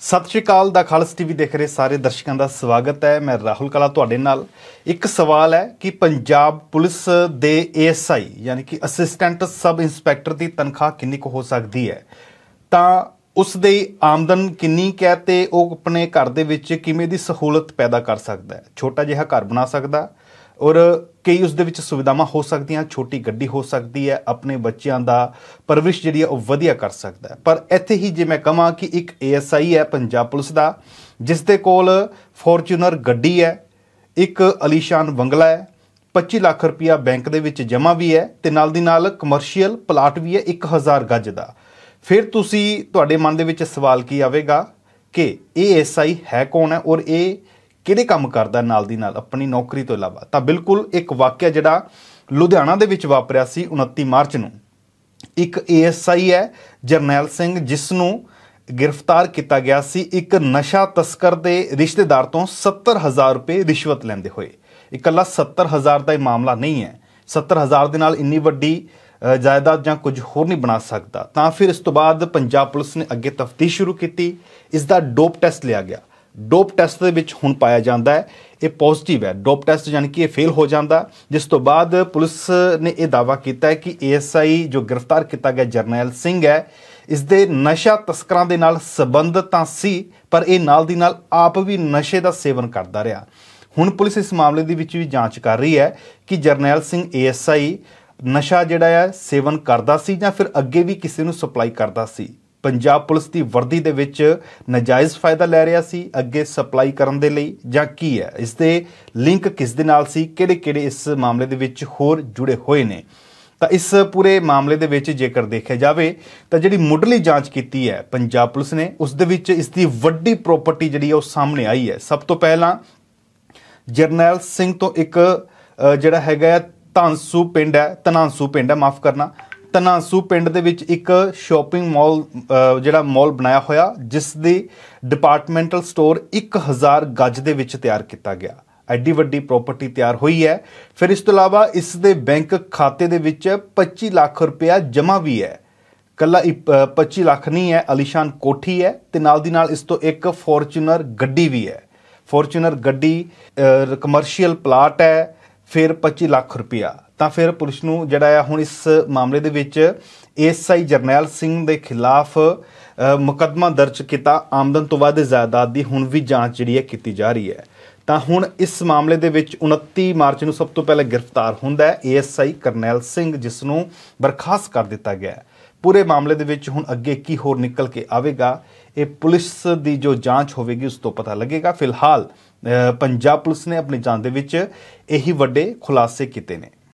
ਸਤਿ ਸ਼੍ਰੀ ਅਕਾਲ ਦਾ ਖਾਲਸ ਟੀਵੀ ਦੇਖ ਰਹੇ ਸਾਰੇ ਦਰਸ਼ਕਾਂ ਦਾ ਸਵਾਗਤ ਹੈ ਮੈਂ ਰਾਹੁਲ ਕਲਾ ਤੁਹਾਡੇ ਨਾਲ ਇੱਕ ਸਵਾਲ ਹੈ ਕਿ ਪੰਜਾਬ ਪੁਲਿਸ ਦੇ ਏਐਸਆਈ ਯਾਨੀ ਕਿ ਅਸਿਸਟੈਂਟ ਸਬ ਇੰਸਪੈਕਟਰ ਦੀ ਤਨਖਾਹ ਕਿੰਨੀ ਕੁ ਹੋ ਸਕਦੀ ਹੈ ਤਾਂ ਉਸ ਦੀ ਆਮਦਨ ਕਿੰਨੀ ਕਹਤੇ ਤੇ ਉਹ ਆਪਣੇ ਘਰ ਦੇ ਵਿੱਚ ਕਿਵੇਂ ਦੀ ਸਹੂਲਤ ਪੈਦਾ ਕਰ ਸਕਦਾ ਹੈ ਛੋਟਾ ਜਿਹਾ ਘਰ ਬਣਾ ਸਕਦਾ ਔਰ ਕਈ ਉਸ ਦੇ ਵਿੱਚ ਸੁਵਿਧਾਵਾਂ ਹੋ ਸਕਦੀਆਂ ਛੋਟੀ ਗੱਡੀ ਹੋ ਸਕਦੀ ਹੈ ਆਪਣੇ ਬੱਚਿਆਂ ਦਾ ਪਰਵਿਸ਼ ਜਿਹੜੀ ਹੈ ਉਹ ਵਧੀਆ ਕਰ ਸਕਦਾ ਪਰ ਇੱਥੇ ਹੀ ਜੇ ਮੈਂ ਕਹਾਂ ਕਿ ਇੱਕ ਏਐਸਆਈ ਹੈ ਪੰਜਾਬ ਪੁਲਿਸ ਦਾ ਜਿਸ ਦੇ ਕੋਲ ਫੋਰਚੂਨਰ ਗੱਡੀ ਹੈ ਇੱਕ ਅਲੀਸ਼ਾਨ ਬੰਗਲਾ ਹੈ 25 ਲੱਖ ਰੁਪਇਆ ਬੈਂਕ ਦੇ ਵਿੱਚ ਜਮ੍ਹਾਂ ਵੀ ਹੈ ਤੇ ਨਾਲ ਦੀ ਨਾਲ ਕਮਰਸ਼ੀਅਲ ਪਲਾਟ ਵੀ ਹੈ 1000 ਗੱਜ ਦਾ ਫਿਰ ਤੁਸੀਂ ਤੁਹਾਡੇ ਮਨ ਦੇ ਵਿੱਚ ਸਵਾਲ ਕੀ ਆਵੇਗਾ ਕਿ ਇਹ ਐਸਆਈ ਹੈ ਕੌਣ ਹੈ ਔਰ ਇਹ ਕਿਹੜੇ ਕੰਮ ਕਰਦਾ ਨਾਲ ਦੀ ਨਾਲ ਆਪਣੀ ਨੌਕਰੀ ਤੋਂ ਇਲਾਵਾ ਤਾਂ ਬਿਲਕੁਲ ਇੱਕ ਵਾਕਿਆ ਜਿਹੜਾ ਲੁਧਿਆਣਾ ਦੇ ਵਿੱਚ ਵਾਪਰਿਆ ਸੀ 29 ਮਾਰਚ ਨੂੰ ਇੱਕ ਏਐਸਆਈ ਹੈ ਜਰਨੈਲ ਸਿੰਘ ਜਿਸ ਨੂੰ ਗ੍ਰਿਫਤਾਰ ਕੀਤਾ ਗਿਆ ਸੀ ਇੱਕ ਨਸ਼ਾ ਤਸਕਰ ਦੇ ਰਿਸ਼ਤੇਦਾਰ ਤੋਂ 70000 ਰੁਪਏ ਰਿਸ਼ਵਤ ਲੈਂਦੇ ਹੋਏ ਇਕੱਲਾ 70000 ਦਾ ਇਹ ਮਾਮਲਾ ਨਹੀਂ ਹੈ 70000 ਦੇ ਨਾਲ ਇੰਨੀ ਵੱਡੀ ਜਾਇਦਾਦ ਜਾਂ ਕੁਝ ਹੋਰ ਨਹੀਂ ਬਣਾ ਸਕਦਾ ਤਾਂ ਫਿਰ ਇਸ ਤੋਂ ਬਾਅਦ ਪੰਜਾਬ ਪੁਲਿਸ ਨੇ ਅੱਗੇ ਤਫਤੀਸ਼ ਸ਼ੁਰੂ ਕੀਤੀ ਇਸ ਦਾ ਡੋਪ ਟੈਸਟ ਲਿਆ ਗਿਆ ਡੋਪ ਟੈਸਟ ਦੇ ਵਿੱਚ ਹੁਣ ਪਾਇਆ ਜਾਂਦਾ ਹੈ ਇਹ ਪੋਜ਼ਿਟਿਵ ਹੈ ਡੋਪ ਟੈਸਟ ਯਾਨੀ ਕਿ ਇਹ ਫੇਲ ਹੋ ਜਾਂਦਾ ਜਿਸ ਤੋਂ ਬਾਅਦ ਪੁਲਿਸ ਨੇ ਇਹ ਦਾਵਾ ਕੀਤਾ ਹੈ ਕਿ ਏਐਸਆਈ ਜੋ ਗ੍ਰਿਫਤਾਰ ਕੀਤਾ ਗਿਆ ਜਰਨੈਲ ਸਿੰਘ ਹੈ ਇਸ ਦੇ ਨਸ਼ਾ ਤਸਕਰਾਂ ਦੇ ਨਾਲ ਸਬੰਧ ਤਾਂ ਸੀ ਪਰ ਇਹ ਨਾਲ ਦੀ ਨਾਲ ਆਪ ਵੀ ਨਸ਼ੇ ਦਾ ਸੇਵਨ ਕਰਦਾ ਰਿਹਾ ਹੁਣ ਪੁਲਿਸ ਇਸ ਮਾਮਲੇ ਦੇ ਵਿੱਚ ਵੀ ਜਾਂਚ ਕਰ ਰਹੀ ਹੈ ਕਿ ਜਰਨੈਲ ਸਿੰਘ ਏਐਸਆਈ ਨਸ਼ਾ ਜਿਹੜਾ ਹੈ ਸੇਵਨ ਕਰਦਾ ਸੀ ਜਾਂ ਫਿਰ ਅੱਗੇ ਵੀ ਕਿਸੇ ਨੂੰ ਸਪਲਾਈ ਕਰਦਾ ਸੀ ਪੰਜਾਬ ਪੁਲਿਸ ਦੀ ਵਰਦੀ ਦੇ ਵਿੱਚ ਨਜਾਇਜ਼ ਫਾਇਦਾ ਲੈ ਰਿਹਾ ਸੀ ਅੱਗੇ ਸਪਲਾਈ ਕਰਨ ਦੇ ਲਈ ਜਾਂ ਕੀ ਹੈ ਇਸ ਦੇ ਲਿੰਕ ਕਿਸ ਦੇ ਨਾਲ ਸੀ ਕਿਹੜੇ-ਕਿਹੜੇ ਇਸ ਮਾਮਲੇ ਦੇ ਵਿੱਚ ਹੋਰ ਜੁੜੇ ਹੋਏ ਨੇ ਤਾਂ ਇਸ ਪੂਰੇ ਮਾਮਲੇ ਦੇ ਵਿੱਚ ਜੇਕਰ ਦੇਖਿਆ ਜਾਵੇ ਤਾਂ ਜਿਹੜੀ ਮੁੱਢਲੀ ਜਾਂਚ ਕੀਤੀ ਹੈ ਪੰਜਾਬ ਪੁਲਿਸ ਨੇ ਉਸ ਦੇ ਵਿੱਚ ਇਸ ਦੀ ਵੱਡੀ ਪ੍ਰਾਪਰਟੀ ਜਿਹੜੀ ਹੈ ਉਹ ਸਾਹਮਣੇ ਆਈ ਹੈ ਸਭ ਤੋਂ ਪਹਿਲਾਂ ਜਰਨੈਲ ਸਿੰਘ ਤੋਂ ਇੱਕ ਜਿਹੜਾ ਹੈਗਾ ਤਾਂਸੂ ਪਿੰਡ ਹੈ ਤਨਾਂਸੂ ਪਿੰਡ ਹੈ ਮਾਫ ਕਰਨਾ ਤਨਾਸੂ ਪਿੰਡ ਦੇ ਵਿੱਚ ਇੱਕ ਸ਼ਾਪਿੰਗ ਮਾਲ ਜਿਹੜਾ ਮਾਲ ਬਣਾਇਆ ਹੋਇਆ ਜਿਸ ਦੀ ਡਿਪਾਰਟਮੈਂਟਲ ਸਟੋਰ 1000 ਗੱਜ ਦੇ ਵਿੱਚ ਤਿਆਰ ਕੀਤਾ ਗਿਆ ਐਡੀ ਵੱਡੀ ਪ੍ਰਾਪਰਟੀ ਤਿਆਰ ਹੋਈ ਹੈ ਫਿਰ ਇਸ ਤੋਂ ਇਲਾਵਾ ਇਸ ਦੇ ਬੈਂਕ ਖਾਤੇ ਦੇ ਵਿੱਚ 25 ਲੱਖ ਰੁਪਇਆ ਜਮ੍ਹਾਂ ਵੀ ਹੈ ਕੱਲਾ 25 ਲੱਖ ਨਹੀਂ ਹੈ ਅਲੀਸ਼ਾਨ ਕੋਠੀ ਹੈ ਤੇ ਨਾਲ ਦੀ ਨਾਲ ਇਸ ਤੋਂ ਇੱਕ ਫੋਰਚੂਨਰ ਗੱਡੀ ਵੀ ਹੈ ਫੋਰਚੂਨਰ ਗੱਡੀ ਕਮਰਸ਼ੀਅਲ ਪਲਾਟ ਹੈ ਫਿਰ 25 ਲੱਖ ਰੁਪਇਆ ਤਾਂ ਫਿਰ ਪੁਲਿਸ ਨੂੰ ਜਿਹੜਾ ਆ ਹੁਣ ਇਸ ਮਾਮਲੇ ਦੇ ਵਿੱਚ ਐਸਆਈ ਜਰਨੈਲ ਸਿੰਘ ਦੇ ਖਿਲਾਫ ਮੁਕਦਮਾ ਦਰਜ ਕੀਤਾ ਆਮਦਨ ਤੋਂ ਵੱਧ ਜਾਇਦਾਦ ਦੀ ਹੁਣ ਵੀ ਜਾਂਚ ਜਿਹੜੀ ਹੈ ਕੀਤੀ ਜਾ ਰਹੀ ਹੈ ਤਾਂ ਹੁਣ ਇਸ ਮਾਮਲੇ ਦੇ ਵਿੱਚ 29 ਮਾਰਚ ਨੂੰ ਸਭ ਤੋਂ ਪਹਿਲਾਂ ਗ੍ਰਿਫਤਾਰ ਹੁੰਦਾ ਹੈ ਐਸਆਈ ਕਰਨੈਲ ਸਿੰਘ ਜਿਸ ਨੂੰ ਬਰਖਾਸਤ ਕਰ ਦਿੱਤਾ ਗਿਆ ਹੈ ਪੂਰੇ ਮਾਮਲੇ ਦੇ ਵਿੱਚ ਹੁਣ ਅੱਗੇ ਕੀ ਹੋਰ ਨਿਕਲ ਕੇ ਆਵੇਗਾ ਇਹ ਪੁਲਿਸ ਦੀ ਜੋ ਜਾਂਚ ਹੋਵੇਗੀ ਉਸ ਤੋਂ ਪਤਾ ਲੱਗੇਗਾ ਫਿਲਹਾਲ ਪੰਜਾਬ ਪੁਲਿਸ ਨੇ ਆਪਣੀ ਜਾਂਚ ਦੇ ਵਿੱਚ ਇਹੀ ਵੱਡੇ ਖੁਲਾਸੇ ਕੀਤੇ ਨੇ